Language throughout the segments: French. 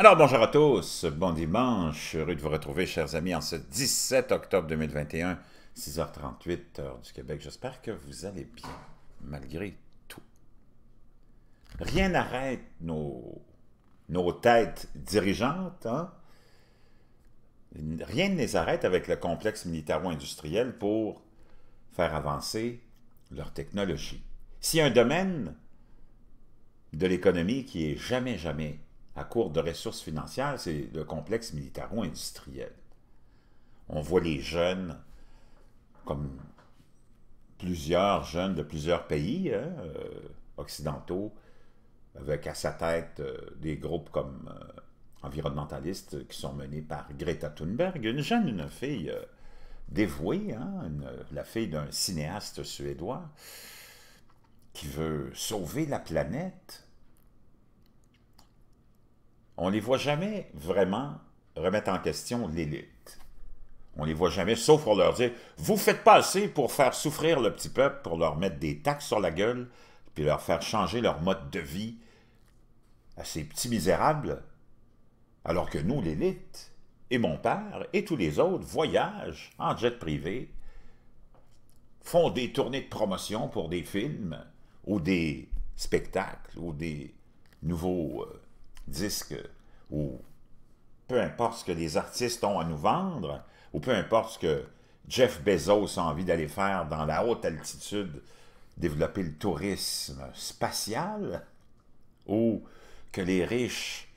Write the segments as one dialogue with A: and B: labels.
A: Alors, bonjour à tous, bon dimanche, heureux de vous retrouver, chers amis, en ce 17 octobre 2021, 6h38, heure du Québec. J'espère que vous allez bien, malgré tout. Rien n'arrête nos, nos têtes dirigeantes, hein? Rien ne les arrête avec le complexe militaro-industriel pour faire avancer leur technologie. S'il un domaine de l'économie qui est jamais, jamais à court de ressources financières, c'est le complexe militaro-industriel. On voit les jeunes, comme plusieurs jeunes de plusieurs pays hein, euh, occidentaux, avec à sa tête euh, des groupes comme euh, environnementalistes qui sont menés par Greta Thunberg, une jeune, une fille dévouée, hein, la fille d'un cinéaste suédois qui veut sauver la planète on les voit jamais vraiment remettre en question l'élite. On les voit jamais, sauf pour leur dire « Vous faites pas assez pour faire souffrir le petit peuple, pour leur mettre des taxes sur la gueule, puis leur faire changer leur mode de vie à ces petits misérables. » Alors que nous, l'élite, et mon père, et tous les autres, voyagent en jet privé, font des tournées de promotion pour des films, ou des spectacles, ou des nouveaux... Euh, Disque ou peu importe ce que les artistes ont à nous vendre, ou peu importe ce que Jeff Bezos a envie d'aller faire dans la haute altitude, développer le tourisme spatial, ou que les riches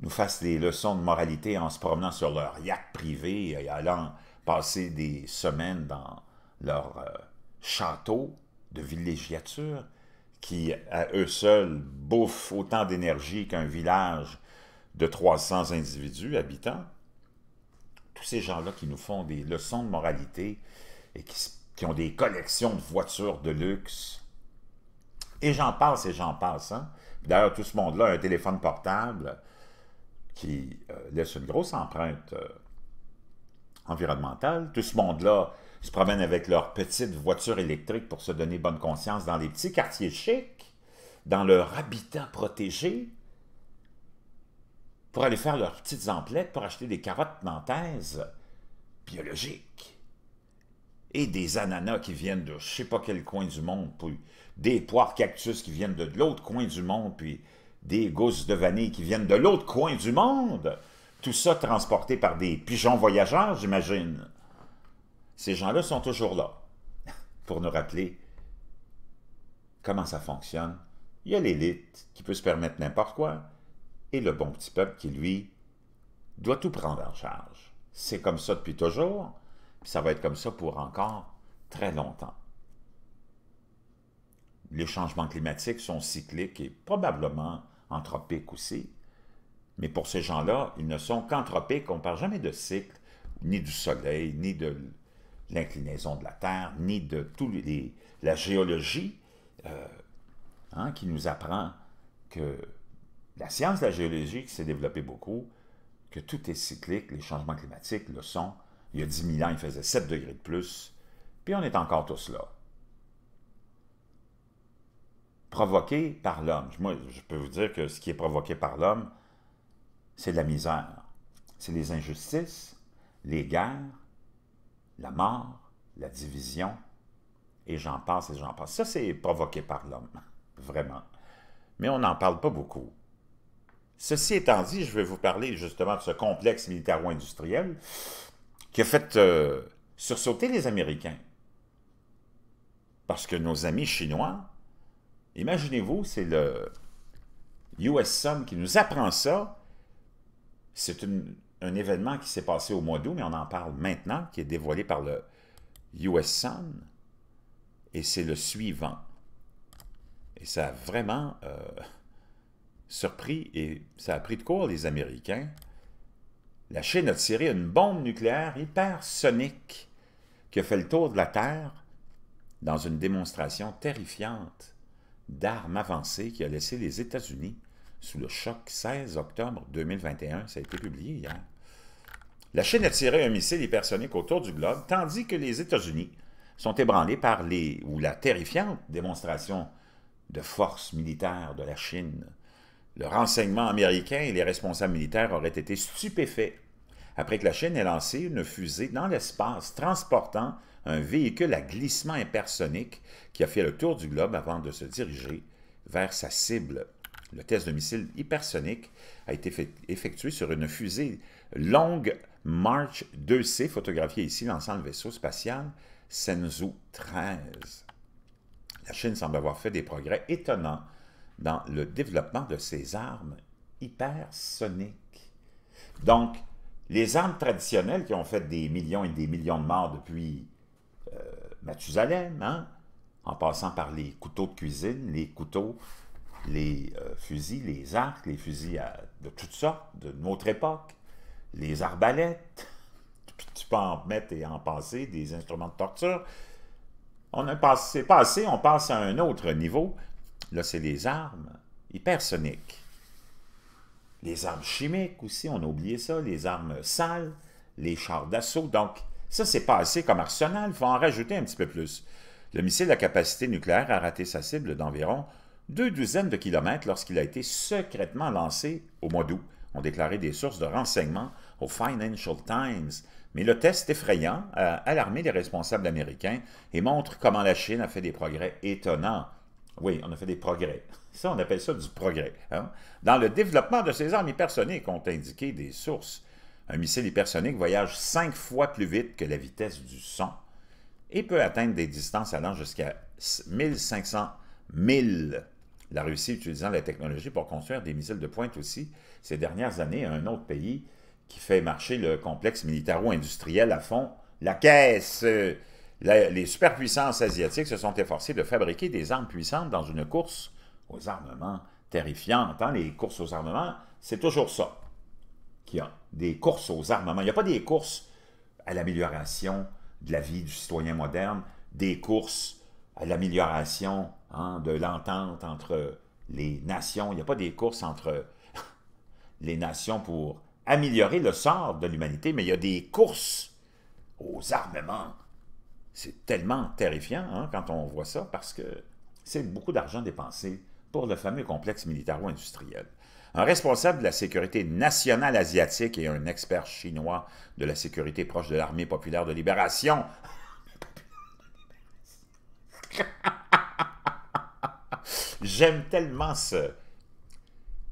A: nous fassent des leçons de moralité en se promenant sur leur yacht privé et allant passer des semaines dans leur euh, château de villégiature, qui, à eux seuls, bouffent autant d'énergie qu'un village de 300 individus habitants, tous ces gens-là qui nous font des leçons de moralité et qui, ont des collections de voitures de luxe, et j'en parle, et j'en passe. Hein. D'ailleurs, tout ce monde-là a un téléphone portable qui euh, laisse une grosse empreinte euh, environnementale. Tout ce monde-là ils se promènent avec leur petite voiture électrique pour se donner bonne conscience dans les petits quartiers chics, dans leur habitat protégé, pour aller faire leurs petites emplettes, pour acheter des carottes nantaises biologiques. Et des ananas qui viennent de je sais pas quel coin du monde, puis des poires cactus qui viennent de l'autre coin du monde, puis des gousses de vanille qui viennent de l'autre coin du monde. Tout ça transporté par des pigeons voyageurs, j'imagine. Ces gens-là sont toujours là pour nous rappeler comment ça fonctionne. Il y a l'élite qui peut se permettre n'importe quoi et le bon petit peuple qui, lui, doit tout prendre en charge. C'est comme ça depuis toujours, et ça va être comme ça pour encore très longtemps. Les changements climatiques sont cycliques et probablement anthropiques aussi, mais pour ces gens-là, ils ne sont qu'anthropiques, on ne parle jamais de cycle, ni du soleil, ni de l'inclinaison de la Terre, ni de tout les, la géologie, euh, hein, qui nous apprend que la science de la géologie qui s'est développée beaucoup, que tout est cyclique, les changements climatiques le sont. Il y a 10 000 ans, il faisait 7 degrés de plus, puis on est encore tous là. Provoqué par l'homme. Moi, je peux vous dire que ce qui est provoqué par l'homme, c'est de la misère. C'est les injustices, les guerres, la mort, la division, et j'en passe et j'en passe. Ça, c'est provoqué par l'homme, vraiment. Mais on n'en parle pas beaucoup. Ceci étant dit, je vais vous parler justement de ce complexe militaro-industriel qui a fait euh, sursauter les Américains. Parce que nos amis chinois, imaginez-vous, c'est le US Sun qui nous apprend ça. C'est une un événement qui s'est passé au mois d'août, mais on en parle maintenant, qui est dévoilé par le US Sun, et c'est le suivant. Et ça a vraiment euh, surpris et ça a pris de court les Américains. La Chine a tiré une bombe nucléaire hypersonique qui a fait le tour de la Terre dans une démonstration terrifiante d'armes avancées qui a laissé les États-Unis sous le choc 16 octobre 2021. Ça a été publié hier. La Chine a tiré un missile hypersonique autour du globe, tandis que les États-Unis sont ébranlés par les ou la terrifiante démonstration de force militaire de la Chine. Le renseignement américain et les responsables militaires auraient été stupéfaits après que la Chine ait lancé une fusée dans l'espace transportant un véhicule à glissement hypersonique qui a fait le tour du globe avant de se diriger vers sa cible. Le test de missile hypersonique a été effectué sur une fusée longue March 2C, photographié ici, lançant le vaisseau spatial Senzu 13. La Chine semble avoir fait des progrès étonnants dans le développement de ses armes hypersoniques. Donc, les armes traditionnelles qui ont fait des millions et des millions de morts depuis euh, Mathusalem, hein, en passant par les couteaux de cuisine, les couteaux, les euh, fusils, les arcs, les fusils de toutes sortes de notre époque, les arbalètes, tu peux en mettre et en passer, des instruments de torture. On a passé, passé, on passe à un autre niveau. Là, c'est les armes hypersoniques. Les armes chimiques aussi, on a oublié ça, les armes sales, les chars d'assaut. Donc, ça, c'est passé comme arsenal. Il faut en rajouter un petit peu plus. Le missile à capacité nucléaire a raté sa cible d'environ deux douzaines de kilomètres lorsqu'il a été secrètement lancé au mois d'août ont déclaré des sources de renseignements au Financial Times. Mais le test effrayant a euh, alarmé les responsables américains et montre comment la Chine a fait des progrès étonnants. Oui, on a fait des progrès. Ça, on appelle ça du progrès. Hein. Dans le développement de ces armes hypersoniques, ont indiqué des sources. Un missile hypersonique voyage cinq fois plus vite que la vitesse du son et peut atteindre des distances allant jusqu'à 1500 milles la Russie utilisant la technologie pour construire des missiles de pointe aussi. Ces dernières années, un autre pays qui fait marcher le complexe militaro-industriel à fond, la caisse. Euh, les superpuissances asiatiques se sont efforcées de fabriquer des armes puissantes dans une course aux armements terrifiante. Hein. Les courses aux armements, c'est toujours ça qu'il y a. Des courses aux armements. Il n'y a pas des courses à l'amélioration de la vie du citoyen moderne, des courses à l'amélioration hein, de l'entente entre les nations. Il n'y a pas des courses entre les nations pour améliorer le sort de l'humanité, mais il y a des courses aux armements. C'est tellement terrifiant hein, quand on voit ça, parce que c'est beaucoup d'argent dépensé pour le fameux complexe militaro-industriel. Un responsable de la sécurité nationale asiatique et un expert chinois de la sécurité proche de l'armée populaire de libération J'aime tellement ce,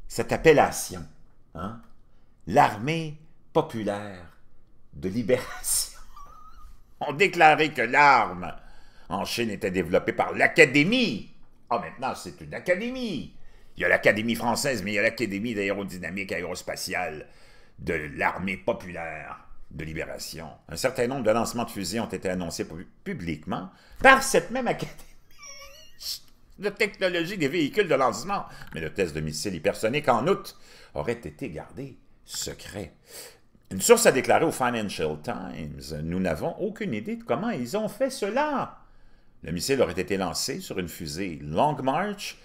A: cette appellation. Hein? L'armée populaire de libération. On déclarait que l'arme en Chine était développée par l'Académie. Ah, oh, maintenant, c'est une académie. Il y a l'Académie française, mais il y a l'Académie d'aérodynamique aérospatiale de l'armée populaire de libération. Un certain nombre de lancements de fusées ont été annoncés publiquement par cette même académie de technologie des véhicules de lancement. Mais le test de missiles hypersonique en août aurait été gardé secret. Une source a déclaré au Financial Times Nous n'avons aucune idée de comment ils ont fait cela. Le missile aurait été lancé sur une fusée Long March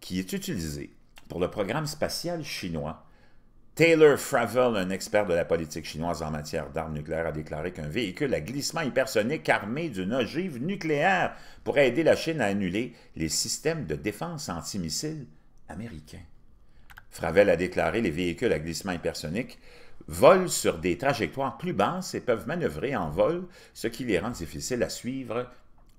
A: qui est utilisée pour le programme spatial chinois Taylor Fravel, un expert de la politique chinoise en matière d'armes nucléaires, a déclaré qu'un véhicule à glissement hypersonique armé d'une ogive nucléaire pourrait aider la Chine à annuler les systèmes de défense antimissiles américains. Fravel a déclaré les véhicules à glissement hypersonique volent sur des trajectoires plus basses et peuvent manœuvrer en vol, ce qui les rend difficiles à suivre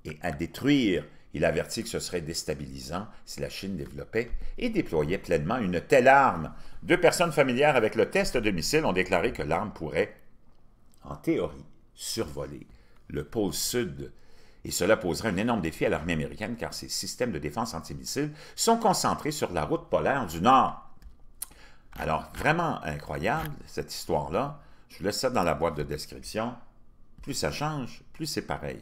A: et à détruire. Il avertit que ce serait déstabilisant si la Chine développait et déployait pleinement une telle arme. Deux personnes familières avec le test de missile ont déclaré que l'arme pourrait, en théorie, survoler le pôle sud. Et cela poserait un énorme défi à l'armée américaine car ses systèmes de défense antimissile sont concentrés sur la route polaire du Nord. Alors, vraiment incroyable, cette histoire-là. Je vous laisse ça dans la boîte de description. Plus ça change, plus c'est pareil.